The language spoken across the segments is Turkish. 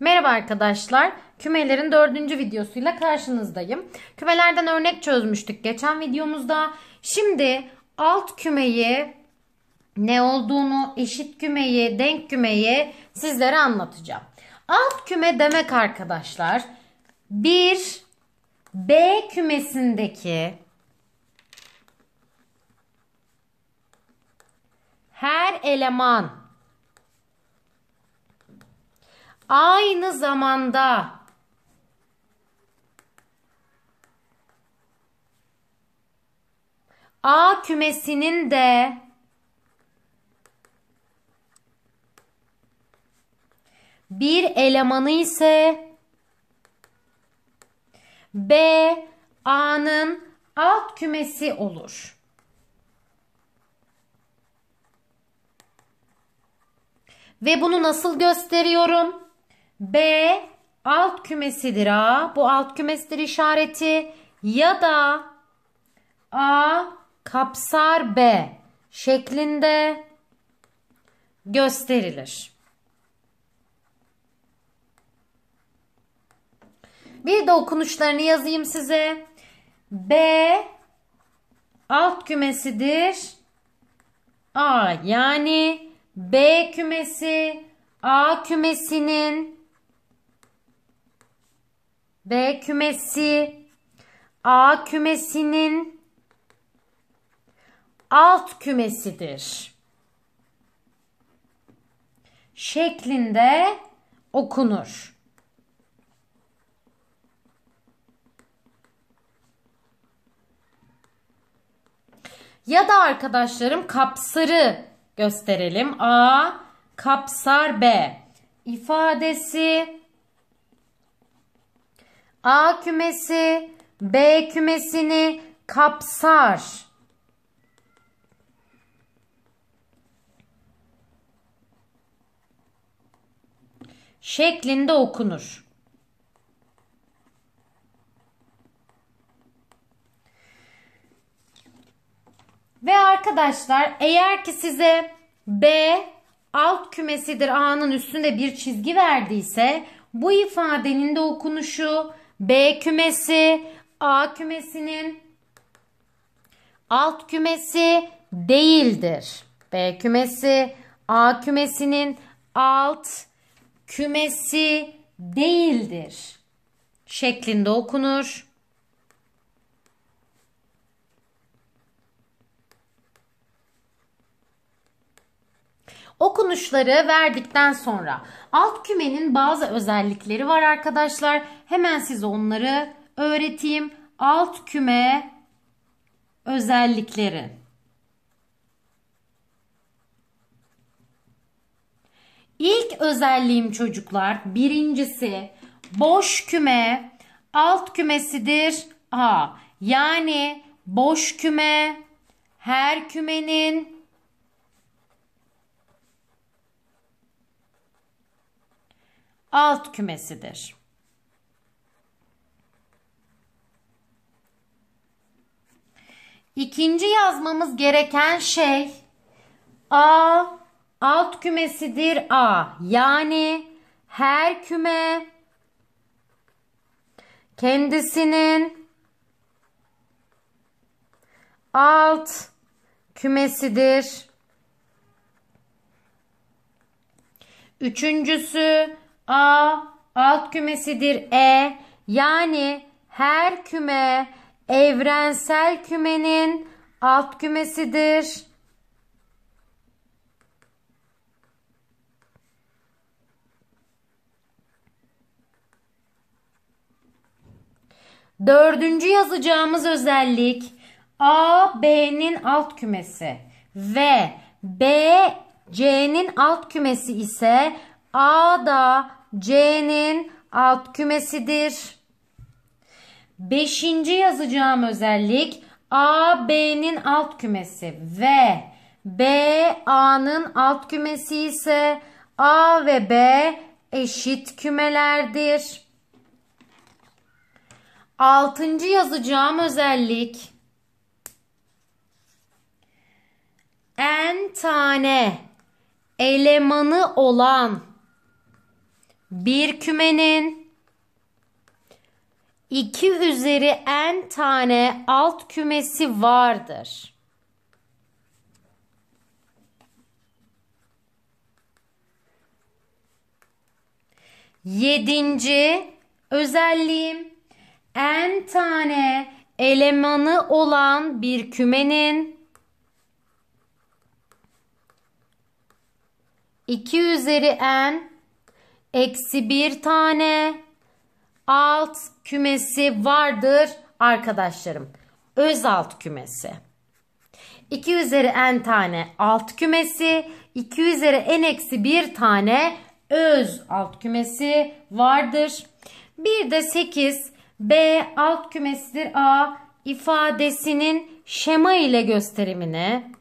Merhaba arkadaşlar. Kümelerin dördüncü videosuyla karşınızdayım. Kümelerden örnek çözmüştük geçen videomuzda. Şimdi alt kümeyi ne olduğunu, eşit kümeyi, denk kümeyi sizlere anlatacağım. Alt küme demek arkadaşlar bir B kümesindeki her eleman aynı zamanda A kümesinin de bir elemanı ise B A'nın alt kümesi olur. Ve bunu nasıl gösteriyorum? B alt kümesidir A. Bu alt kümesidir işareti. Ya da A kapsar B şeklinde gösterilir. Bir de okunuşlarını yazayım size. B alt kümesidir. A yani B kümesi A kümesinin B kümesi A kümesinin alt kümesidir. Şeklinde okunur. Ya da arkadaşlarım kapsarı gösterelim. A kapsar B ifadesi A kümesi B kümesini kapsar. şeklinde okunur. Ve arkadaşlar eğer ki size B alt kümesidir A'nın üstünde bir çizgi verdiyse bu ifadenin de okunuşu B kümesi A kümesinin alt kümesi değildir. B kümesi A kümesinin alt kümesi değildir şeklinde okunur. Okunuşları verdikten sonra alt kümenin bazı özellikleri var arkadaşlar. Hemen size onları öğreteyim. Alt küme özellikleri. İlk özelliğim çocuklar birincisi boş küme alt kümesidir A. Yani boş küme her kümenin alt kümesidir. İkinci yazmamız gereken şey A alt kümesidir A. Yani her küme kendisinin alt kümesidir. Üçüncüsü A alt kümesidir E. Yani her küme evrensel kümenin alt kümesidir. Dördüncü yazacağımız özellik A, B'nin alt kümesi ve B, C'nin alt kümesi ise A'da C'nin alt kümesidir. Beşinci yazacağım özellik A B'nin alt kümesi ve B A'nın alt kümesi ise A ve B eşit kümelerdir. Altıncı yazacağım özellik n tane elemanı olan bir kümenin 2 üzeri n tane alt kümesi vardır. Yedinci özelliğim n tane elemanı olan bir kümenin 2 üzeri n eksi bir tane alt kümesi vardır arkadaşlarım. Öz alt kümesi. 2 üzeri n tane alt kümesi, 2 üzeri n eksi 1 tane öz alt kümesi vardır. Bir de 8 B alt kümesidir A ifadesinin şema ile gösterimini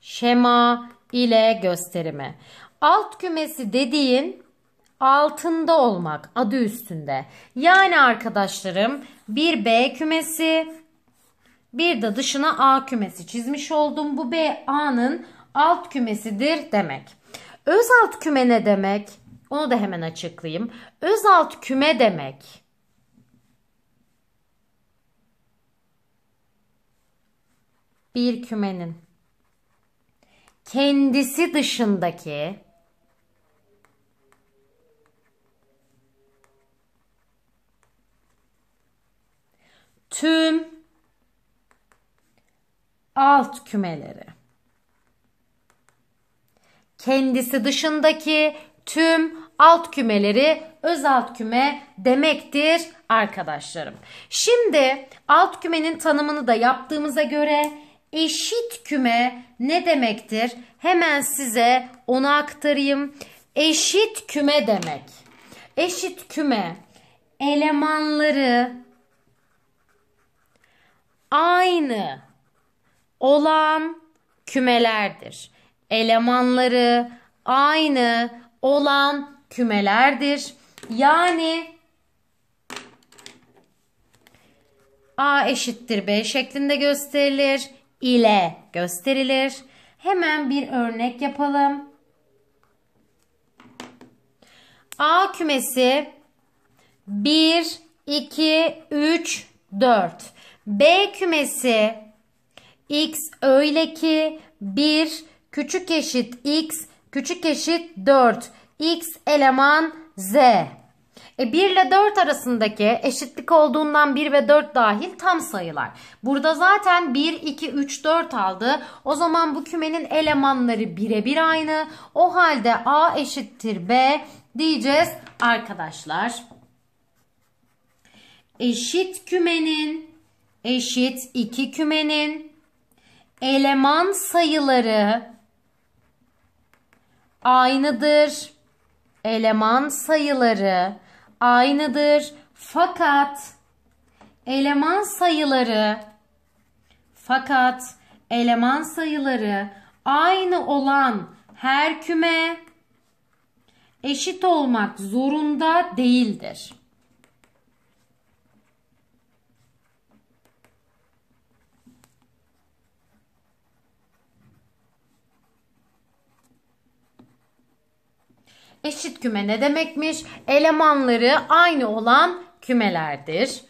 şema ile gösterimi. Alt kümesi dediğin altında olmak adı üstünde. Yani arkadaşlarım bir B kümesi bir de dışına A kümesi çizmiş oldum. Bu B A'nın alt kümesidir demek. Öz alt küme ne demek? Onu da hemen açıklayayım. Öz alt küme demek. Bir kümenin kendisi dışındaki tüm alt kümeleri kendisi dışındaki tüm alt kümeleri öz alt küme demektir arkadaşlarım. Şimdi alt kümenin tanımını da yaptığımıza göre eşit küme ne demektir? Hemen size onu aktarayım. Eşit küme demek. Eşit küme elemanları aynı olan kümelerdir. Elemanları aynı olan kümelerdir. Yani A eşittir B şeklinde gösterilir. ile gösterilir. Hemen bir örnek yapalım. A kümesi 1, 2, 3, 4. B kümesi x öyle ki 1 küçük eşit x küçük eşit 4 x eleman z. E 1 ile 4 arasındaki eşitlik olduğundan 1 ve 4 dahil tam sayılar. Burada zaten 1, 2, 3, 4 aldı. O zaman bu kümenin elemanları birebir aynı. O halde A eşittir B diyeceğiz arkadaşlar. Eşit kümenin eşit iki kümenin eleman sayıları aynıdır. Eleman sayıları aynıdır. Fakat eleman sayıları fakat eleman sayıları aynı olan her küme eşit olmak zorunda değildir. Eşit küme ne demekmiş? Elemanları aynı olan kümelerdir.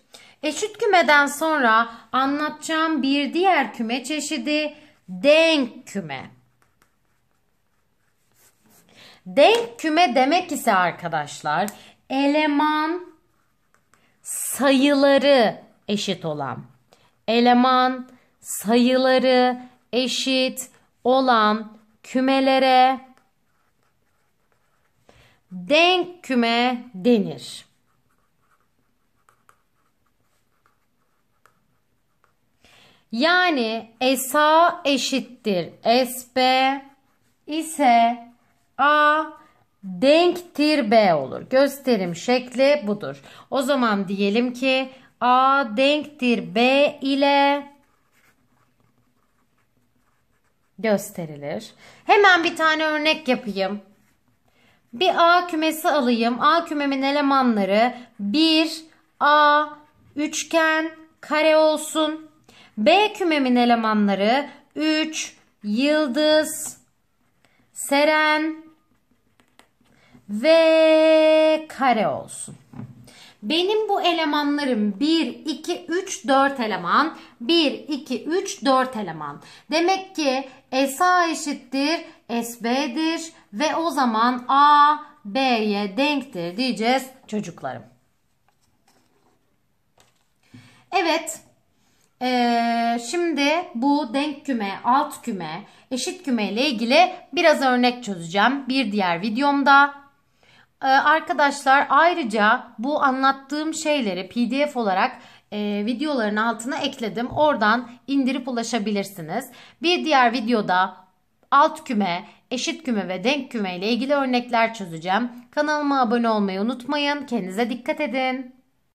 Eşit kümeden sonra anlatacağım bir diğer küme çeşidi denk küme. Denk küme demek ise arkadaşlar eleman sayıları eşit olan. Eleman sayıları eşit olan kümelere denk küme denir. Yani SA eşittir SB ise A denktir B olur. Gösterim şekli budur. O zaman diyelim ki A denktir B ile gösterilir. Hemen bir tane örnek yapayım. Bir A kümesi alayım. A kümemin elemanları 1, A, üçgen, kare olsun. B kümemin elemanları 3, yıldız, seren ve kare olsun. Benim bu elemanlarım 1, 2, 3, 4 eleman. 1, 2, 3, 4 eleman. Demek ki SA eşittir SB'dir ve o zaman A B'ye denktir diyeceğiz çocuklarım. Evet. Ee, şimdi bu denk küme, alt küme, eşit küme ile ilgili biraz örnek çözeceğim. Bir diğer videomda ee, arkadaşlar ayrıca bu anlattığım şeyleri pdf olarak e, videoların altına ekledim. Oradan indirip ulaşabilirsiniz. Bir diğer videoda alt küme, eşit küme ve denk küme ile ilgili örnekler çözeceğim. Kanalıma abone olmayı unutmayın. Kendinize dikkat edin.